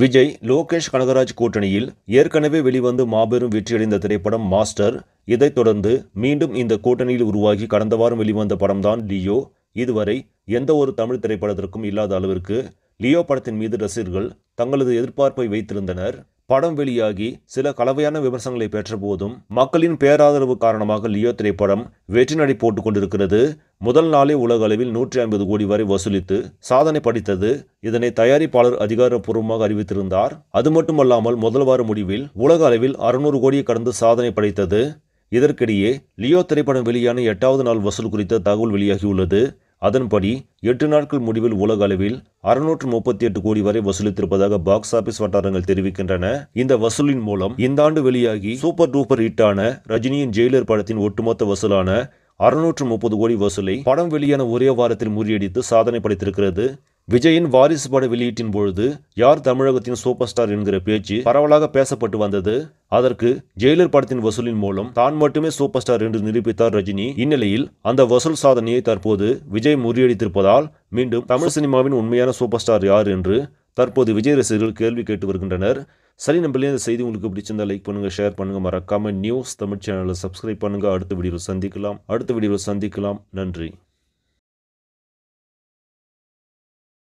விஜய் லோகேஷ் கனகராஜ் கூட்டணியில் ஏற்கனவே வெளிவந்து மாபெரும் வெற்றியடைந்த திரைப்படம் மாஸ்டர் இதைத் தொடர்ந்து மீண்டும் இந்த கூட்டணியில் உருவாகி கடந்த வாரம் வெளிவந்த படம்தான் லியோ இதுவரை எந்த ஒரு தமிழ் திரைப்படத்திற்கும் இல்லாத அளவிற்கு லியோ படத்தின் மீது ரசிகர்கள் தங்களது எதிர்பார்ப்பை வைத்திருந்தனர் படம் வெளியாகி சில கலவையான விமர்சனங்களை பெற்ற போதும் மக்களின் பேராதரவு காரணமாக லியோ திரைப்படம் வெற்றி நடை போட்டுக் கொண்டிருக்கிறது முதல் நாளே உலக அளவில் நூற்றி ஐம்பது கோடி வரை வசூலித்து சாதனை படித்தது இதனை தயாரிப்பாளர் அதிகாரப்பூர்வமாக அறிவித்திருந்தார் அது மட்டுமல்லாமல் முதல் வார முடிவில் உலக அளவில் அறுநூறு கோடியை கடந்து சாதனை படைத்தது இதற்கிடையே லியோ திரைப்படம் வெளியான எட்டாவது நாள் வசூல் குறித்த தகவல் வெளியாகியுள்ளது அதன்படி எட்டு நாட்கள் முடிவில் உலக அளவில் அறுநூற்று முப்பத்தி எட்டு கோடி வரை வசூலித்திருப்பதாக பாக்ஸ் ஆபீஸ் வட்டாரங்கள் தெரிவிக்கின்றன இந்த வசூலின் மூலம் இந்த ஆண்டு வெளியாகி சூப்பர் டூப்பர் ஹிட்டான ரஜினியின் ஜெயிலர் படத்தின் ஒட்டுமொத்த வசூலான அறுநூற்று முப்பது கோடி வசூலை படம் வெளியான ஒரே வாரத்தில் முறியடித்து சாதனை படைத்திருக்கிறது விஜயின் வாரிசு பட வெளியீட்டின் பொழுது யார் தமிழகத்தின் சூப்பர் ஸ்டார் என்கிற பேச்சு பரவலாக பேசப்பட்டு வந்தது அதற்கு ஜெயிலர் படத்தின் வசூலின் மூலம் தான் மட்டுமே சூப்பர் ஸ்டார் என்று நிரூபித்தார் ரஜினி இந்நிலையில் அந்த வசூல் சாதனையை தற்போது விஜய் முறியடித்திருப்பதால் மீண்டும் தமிழ் சினிமாவின் உண்மையான சூப்பர் ஸ்டார் யார் என்று தற்போது விஜய் ரசிகர்கள் கேள்வி கேட்டு வருகின்றனர் சரி நம்மளே இந்த செய்தி உங்களுக்கு பிடிச்சிருந்தால் லைக் பண்ணுங்க ஷேர் பண்ணுங்க மறக்காம நியூஸ் தமிழ் சேனலை சப்ஸ்கிரைப் பண்ணுங்க அடுத்த வீடியோவில் சந்திக்கலாம் அடுத்த வீடியோவில் சந்திக்கலாம் நன்றி